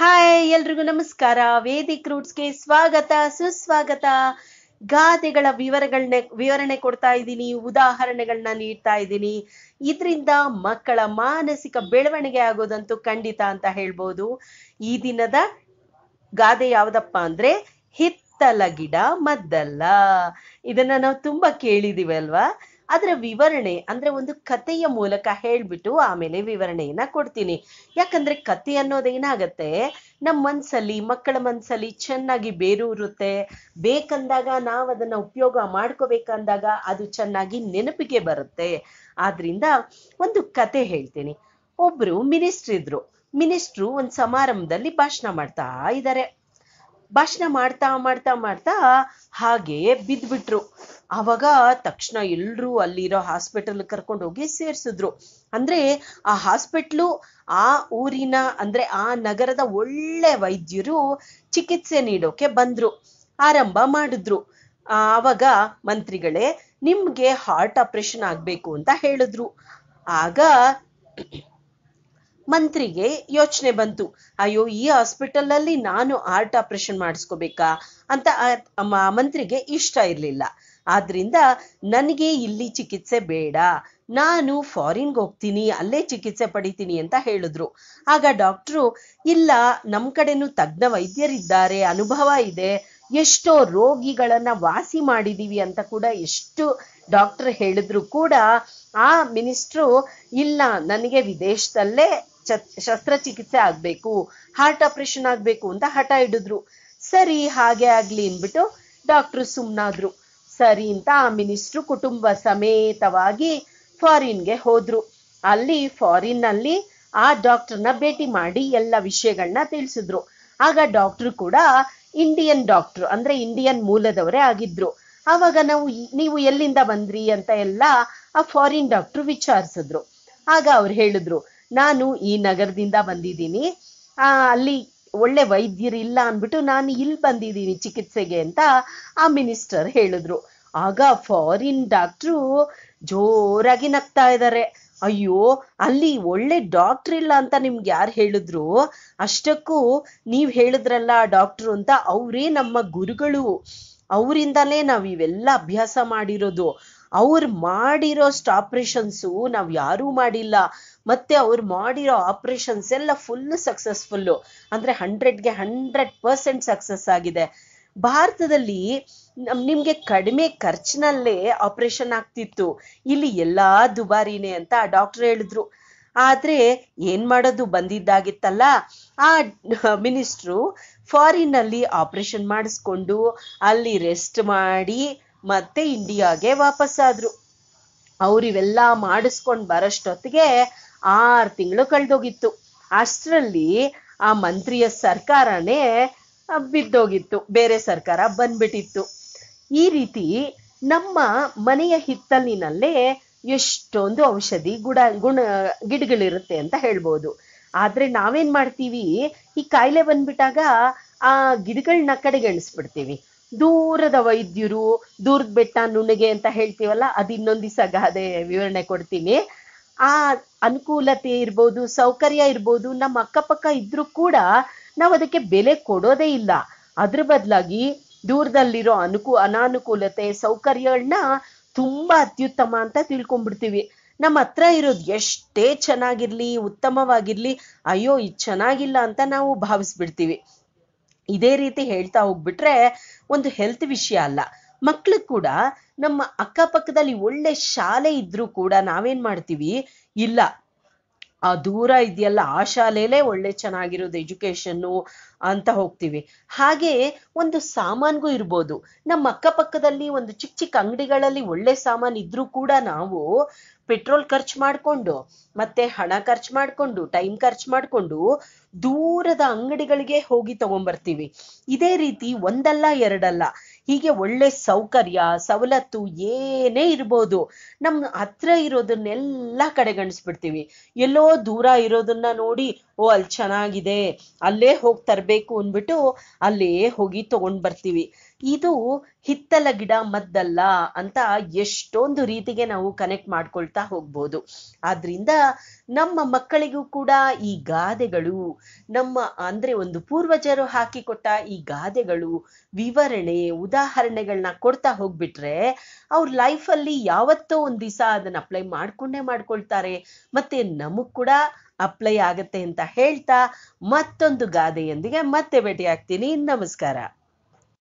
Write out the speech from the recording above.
hi ಎಲ್ರಿಗೂ ನಮಸ್ಕಾರ Vedic ರೂಟ್ಸ್ಗೆ ಸ್ವಾಗತ ಸುಸ್ವಾಗತ ಗಾದೆಗಳ ವಿವರಗಳನ್ನ ವಿವರಣೆ ಕೊಡ್ತಾ ಇದ್ದೀನಿ ಉದಾಹರಣೆಗಳನ್ನ ನೀಡ್ತಾ ಇದ್ದೀನಿ ಇದರಿಂದ ಮಕ್ಕಳ ಮಾನಸಿಕ ಬೆಳವಣಿಗೆ ಆಗೋದಂತೂ ಖಂಡಿತ ಅಂತ ಹೇಳ್ಬೋದು ಈ ದಿನದ ಗಾದೆ ಯಾವ್ದಪ್ಪ ಅಂದ್ರೆ ಹಿತ್ತಲ ಗಿಡ ಮದ್ದಲ್ಲ ಇದನ್ನ ನಾವು ತುಂಬಾ ಕೇಳಿದೀವಿ ಅಲ್ವಾ ಅದರ ವಿವರಣೆ ಅಂದ್ರೆ ಒಂದು ಕಥೆಯ ಮೂಲಕ ಹೇಳ್ಬಿಟ್ಟು ಆಮೇಲೆ ವಿವರಣೆಯನ್ನ ಕೊಡ್ತೀನಿ ಯಾಕಂದ್ರೆ ಕತೆ ಅನ್ನೋದೇನಾಗತ್ತೆ ನಮ್ಮ ಮನ್ಸಲ್ಲಿ ಮಕ್ಕಳ ಮನ್ಸಲ್ಲಿ ಚೆನ್ನಾಗಿ ಬೇರೂರುತ್ತೆ ಬೇಕಂದಾಗ ನಾವು ಅದನ್ನ ಉಪಯೋಗ ಮಾಡ್ಕೋಬೇಕಂದಾಗ ಅದು ಚೆನ್ನಾಗಿ ನೆನಪಿಗೆ ಬರುತ್ತೆ ಆದ್ರಿಂದ ಒಂದು ಕತೆ ಹೇಳ್ತೀನಿ ಒಬ್ರು ಮಿನಿಸ್ಟ್ರ್ ಇದ್ರು ಮಿನಿಸ್ಟ್ರು ಒಂದು ಸಮಾರಂಭದಲ್ಲಿ ಭಾಷಣ ಮಾಡ್ತಾ ಇದ್ದಾರೆ ಭಾಷಣ ಮಾಡ್ತಾ ಮಾಡ್ತಾ ಮಾಡ್ತಾ ಹಾಗೆ ಬಿದ್ದ್ಬಿಟ್ರು ಆವಾಗ ತಕ್ಷಣ ಎಲ್ಲರೂ ಅಲ್ಲಿರೋ ಹಾಸ್ಪಿಟಲ್ ಕರ್ಕೊಂಡು ಹೋಗಿ ಸೇರಿಸಿದ್ರು ಅಂದ್ರೆ ಆ ಹಾಸ್ಪಿಟ್ಲು ಆ ಊರಿನ ಅಂದ್ರೆ ಆ ನಗರದ ಒಳ್ಳೆ ವೈದ್ಯರು ಚಿಕಿತ್ಸೆ ನೀಡೋಕೆ ಬಂದ್ರು ಆರಂಭ ಮಾಡಿದ್ರು ಆವಾಗ ಮಂತ್ರಿಗಳೇ ನಿಮ್ಗೆ ಹಾರ್ಟ್ ಆಪರೇಷನ್ ಆಗ್ಬೇಕು ಅಂತ ಹೇಳಿದ್ರು ಆಗ ಮಂತ್ರಿಗೆ ಯೋಚನೆ ಬಂತು ಅಯ್ಯೋ ಈ ಹಾಸ್ಪಿಟಲ್ ಅಲ್ಲಿ ನಾನು ಹಾರ್ಟ್ ಆಪರೇಷನ್ ಮಾಡಿಸ್ಕೋಬೇಕಾ ಅಂತ ಮಂತ್ರಿಗೆ ಇಷ್ಟ ಇರ್ಲಿಲ್ಲ ಆದ್ರಿಂದ ನನಗೆ ಇಲ್ಲಿ ಚಿಕಿತ್ಸೆ ಬೇಡ ನಾನು ಫಾರಿನ್ಗೆ ಹೋಗ್ತೀನಿ ಅಲ್ಲೇ ಚಿಕಿತ್ಸೆ ಪಡಿತೀನಿ ಅಂತ ಹೇಳಿದ್ರು ಆಗ ಡಾಕ್ಟ್ರು ಇಲ್ಲ ನಮ್ಮ ಕಡೆನೂ ತಜ್ಞ ವೈದ್ಯರಿದ್ದಾರೆ ಅನುಭವ ಇದೆ ಎಷ್ಟೋ ರೋಗಿಗಳನ್ನ ವಾಸಿ ಮಾಡಿದೀವಿ ಅಂತ ಕೂಡ ಎಷ್ಟು ಡಾಕ್ಟರ್ ಹೇಳಿದ್ರು ಕೂಡ ಆ ಮಿನಿಸ್ಟ್ರು ಇಲ್ಲ ನನಗೆ ವಿದೇಶದಲ್ಲೇ ಶಸ್ತ್ರಚಿಕಿತ್ಸೆ ಆಗ್ಬೇಕು ಹಾರ್ಟ್ ಆಪರೇಷನ್ ಆಗ್ಬೇಕು ಅಂತ ಹಠ ಹಿಡಿದ್ರು ಸರಿ ಹಾಗೆ ಆಗ್ಲಿ ಅಂದ್ಬಿಟ್ಟು ಡಾಕ್ಟ್ರು ಸುಮ್ಮನಾದ್ರು ಸರಿ ಅಂತ ಆ ಮಿನಿಸ್ಟ್ರು ಕುಟುಂಬ ಸಮೇತವಾಗಿ ಫಾರಿನ್ಗೆ ಹೋದ್ರು ಅಲ್ಲಿ ಫಾರಿನ್ನಲ್ಲಿ ಆ ಡಾಕ್ಟರ್ನ ಭೇಟಿ ಮಾಡಿ ಎಲ್ಲ ವಿಷಯಗಳನ್ನ ತಿಳಿಸಿದ್ರು ಆಗ ಡಾಕ್ಟ್ರು ಕೂಡ ಇಂಡಿಯನ್ ಡಾಕ್ಟರ್ ಅಂದ್ರೆ ಇಂಡಿಯನ್ ಮೂಲದವರೇ ಆಗಿದ್ರು ಆವಾಗ ನಾವು ನೀವು ಎಲ್ಲಿಂದ ಬಂದ್ರಿ ಅಂತ ಎಲ್ಲ ಆ ಫಾರಿನ್ ಡಾಕ್ಟ್ರು ವಿಚಾರಿಸಿದ್ರು ಆಗ ಅವ್ರು ಹೇಳಿದ್ರು ನಾನು ಈ ನಗರದಿಂದ ಬಂದಿದ್ದೀನಿ ಅಲ್ಲಿ ಒಳ್ಳೆ ವೈದ್ಯರಿಲ್ಲ ಅಂದ್ಬಿಟ್ಟು ನಾನು ಇಲ್ಲಿ ಬಂದಿದ್ದೀನಿ ಚಿಕಿತ್ಸೆಗೆ ಅಂತ ಆ ಮಿನಿಸ್ಟರ್ ಹೇಳಿದ್ರು ಆಗ ಫಾರಿನ್ ಡಾಕ್ಟ್ರು ಜೋರಾಗಿ ನಗ್ತಾ ಇದ್ದಾರೆ ಅಯ್ಯೋ ಅಲ್ಲಿ ಒಳ್ಳೆ ಡಾಕ್ಟ್ರ್ ಇಲ್ಲ ಅಂತ ನಿಮ್ಗೆ ಯಾರು ಹೇಳಿದ್ರು ಅಷ್ಟಕ್ಕೂ ನೀವು ಹೇಳಿದ್ರಲ್ಲ ಡಾಕ್ಟ್ರು ಅಂತ ಅವರೇ ನಮ್ಮ ಗುರುಗಳು ಅವರಿಂದಲೇ ನಾವು ಇವೆಲ್ಲ ಅಭ್ಯಾಸ ಮಾಡಿರೋದು ಅವ್ರು ಮಾಡಿರೋ ಆಪ್ರೇಷನ್ಸು ನಾವು ಯಾರೂ ಮಾಡಿಲ್ಲ ಮತ್ತೆ ಅವ್ರು ಮಾಡಿರೋ ಆಪರೇಷನ್ಸ್ ಎಲ್ಲ ಫುಲ್ ಸಕ್ಸಸ್ಫುಲ್ಲು ಅಂದ್ರೆ ಹಂಡ್ರೆಡ್ಗೆ ಹಂಡ್ರೆಡ್ ಪರ್ಸೆಂಟ್ ಸಕ್ಸಸ್ ಆಗಿದೆ ಭಾರತದಲ್ಲಿ ನಿಮ್ಗೆ ಕಡಿಮೆ ಖರ್ಚಿನಲ್ಲೇ ಆಪರೇಷನ್ ಆಗ್ತಿತ್ತು ಇಲ್ಲಿ ಎಲ್ಲಾ ದುಬಾರಿನೇ ಅಂತ ಆ ಡಾಕ್ಟರ್ ಹೇಳಿದ್ರು ಆದ್ರೆ ಏನ್ ಮಾಡೋದು ಬಂದಿದ್ದಾಗಿತ್ತಲ್ಲ ಆ ಮಿನಿಸ್ಟ್ರು ಫಾರಿನ್ ಅಲ್ಲಿ ಆಪರೇಷನ್ ಮಾಡಿಸ್ಕೊಂಡು ಅಲ್ಲಿ ರೆಸ್ಟ್ ಮಾಡಿ ಮತ್ತೆ ಇಂಡಿಯಾಗೆ ವಾಪಸ್ ಆದ್ರು ಅವ್ರು ಇವೆಲ್ಲ ಮಾಡಿಸ್ಕೊಂಡು ಬರೋಷ್ಟೊತ್ತಿಗೆ ಆರು ತಿಂಗಳು ಕಳೆದೋಗಿತ್ತು ಅಷ್ಟರಲ್ಲಿ ಆ ಮಂತ್ರಿಯ ಸರ್ಕಾರನೇ ಬಿದ್ದೋಗಿತ್ತು ಬೇರೆ ಸರ್ಕಾರ ಬಂದ್ಬಿಟ್ಟಿತ್ತು ಈ ರೀತಿ ನಮ್ಮ ಮನೆಯ ಹಿತ್ತಲಿನಲ್ಲೇ ಎಷ್ಟೊಂದು ಔಷಧಿ ಗುಡ ಗುಣ ಗಿಡಗಳಿರುತ್ತೆ ಅಂತ ಹೇಳ್ಬೋದು ಆದ್ರೆ ನಾವೇನ್ ಮಾಡ್ತೀವಿ ಈ ಕಾಯಿಲೆ ಬಂದ್ಬಿಟ್ಟಾಗ ಆ ಗಿಡಗಳನ್ನ ಕಡೆಗೆಣಿಸ್ಬಿಡ್ತೀವಿ ದೂರದ ವೈದ್ಯರು ದೂರದ ಬೆಟ್ಟ ನುಣಗೆ ಅಂತ ಹೇಳ್ತೀವಲ್ಲ ಅದು ಇನ್ನೊಂದು ದಿವಸ ಗಾದೆ ವಿವರಣೆ ಕೊಡ್ತೀನಿ ಆ ಅನುಕೂಲತೆ ಇರ್ಬೋದು ಸೌಕರ್ಯ ಇರ್ಬೋದು ನಮ್ಮ ಅಕ್ಕಪಕ್ಕ ಇದ್ರೂ ಕೂಡ ನಾವು ಅದಕ್ಕೆ ಬೆಲೆ ಕೊಡೋದೇ ಇಲ್ಲ ಅದ್ರ ಬದಲಾಗಿ ದೂರದಲ್ಲಿರೋ ಅನುಕೂ ಅನಾನುಕೂಲತೆ ಸೌಕರ್ಯಗಳನ್ನ ತುಂಬಾ ಅತ್ಯುತ್ತಮ ಅಂತ ತಿಳ್ಕೊಂಡ್ಬಿಡ್ತೀವಿ ನಮ್ಮ ಹತ್ರ ಇರೋದು ಎಷ್ಟೇ ಚೆನ್ನಾಗಿರ್ಲಿ ಉತ್ತಮವಾಗಿರ್ಲಿ ಅಯ್ಯೋ ಇದು ಚೆನ್ನಾಗಿಲ್ಲ ಅಂತ ನಾವು ಭಾವಿಸ್ಬಿಡ್ತೀವಿ ಇದೇ ರೀತಿ ಹೇಳ್ತಾ ಹೋಗ್ಬಿಟ್ರೆ ಒಂದು ಹೆಲ್ತ್ ವಿಷಯ ಅಲ್ಲ ಮಕ್ಳು ಕೂಡ ನಮ್ಮ ಅಕ್ಕಪಕ್ಕದಲ್ಲಿ ಒಳ್ಳೆ ಶಾಲೆ ಇದ್ರೂ ಕೂಡ ನಾವೇನ್ ಮಾಡ್ತೀವಿ ಇಲ್ಲ ಆ ದೂರ ಇದೆಯಲ್ಲ ಆ ಶಾಲೆಲೇ ಒಳ್ಳೆ ಚೆನ್ನಾಗಿರೋದು ಎಜುಕೇಶನ್ನು ಅಂತ ಹೋಗ್ತೀವಿ ಹಾಗೆ ಒಂದು ಸಾಮಾನ್ಗೂ ಇರ್ಬೋದು ನಮ್ಮ ಅಕ್ಕಪಕ್ಕದಲ್ಲಿ ಒಂದು ಚಿಕ್ಕ ಚಿಕ್ಕ ಅಂಗಡಿಗಳಲ್ಲಿ ಒಳ್ಳೆ ಸಾಮಾನು ಇದ್ರೂ ಕೂಡ ನಾವು ಪೆಟ್ರೋಲ್ ಖರ್ಚು ಮಾಡ್ಕೊಂಡು ಮತ್ತೆ ಹಣ ಖರ್ಚು ಮಾಡ್ಕೊಂಡು ಟೈಮ್ ಖರ್ಚು ಮಾಡ್ಕೊಂಡು ದೂರದ ಅಂಗಡಿಗಳಿಗೆ ಹೋಗಿ ತಗೊಂಬರ್ತೀವಿ ಇದೇ ರೀತಿ ಒಂದಲ್ಲ ಎರಡಲ್ಲ ಹೀಗೆ ಒಳ್ಳೆ ಸೌಕರ್ಯ ಸವಲತ್ತು ಏನೇ ಇರ್ಬೋದು ನಮ್ಮ ಹತ್ರ ಇರೋದನ್ನೆಲ್ಲ ಕಡೆಗಣಿಸ್ಬಿಡ್ತೀವಿ ಎಲ್ಲೋ ದೂರ ಇರೋದನ್ನ ನೋಡಿ ಓ ಅಲ್ಲಿ ಚೆನ್ನಾಗಿದೆ ಅಲ್ಲೇ ಹೋಗಿ ತರಬೇಕು ಅಂದ್ಬಿಟ್ಟು ಅಲ್ಲೇ ಹೋಗಿ ತಗೊಂಡ್ ಬರ್ತೀವಿ ಇದು ಹಿತ್ತಲ ಗಿಡ ಮದ್ದಲ್ಲ ಅಂತ ಎಷ್ಟೊಂದು ರೀತಿಗೆ ನಾವು ಕನೆಕ್ಟ್ ಮಾಡ್ಕೊಳ್ತಾ ಹೋಗ್ಬೋದು ಆದ್ರಿಂದ ನಮ್ಮ ಮಕ್ಕಳಿಗೂ ಕೂಡ ಈ ಗಾದೆಗಳು ನಮ್ಮ ಅಂದ್ರೆ ಒಂದು ಪೂರ್ವಜರು ಹಾಕಿಕೊಟ್ಟ ಈ ಗಾದೆಗಳು ವಿವರಣೆ ಉದಾಹರಣೆಗಳನ್ನ ಕೊಡ್ತಾ ಹೋಗ್ಬಿಟ್ರೆ ಅವ್ರ ಲೈಫಲ್ಲಿ ಯಾವತ್ತೋ ಒಂದು ದಿವಸ ಅದನ್ನ ಅಪ್ಲೈ ಮಾಡ್ಕೊಂಡೇ ಮಾಡ್ಕೊಳ್ತಾರೆ ಮತ್ತೆ ನಮಗ್ ಕೂಡ ಅಪ್ಲೈ ಆಗತ್ತೆ ಅಂತ ಹೇಳ್ತಾ ಮತ್ತೊಂದು ಗಾದೆಯೊಂದಿಗೆ ಮತ್ತೆ ಭೇಟಿ ಆಗ್ತೀನಿ ನಮಸ್ಕಾರ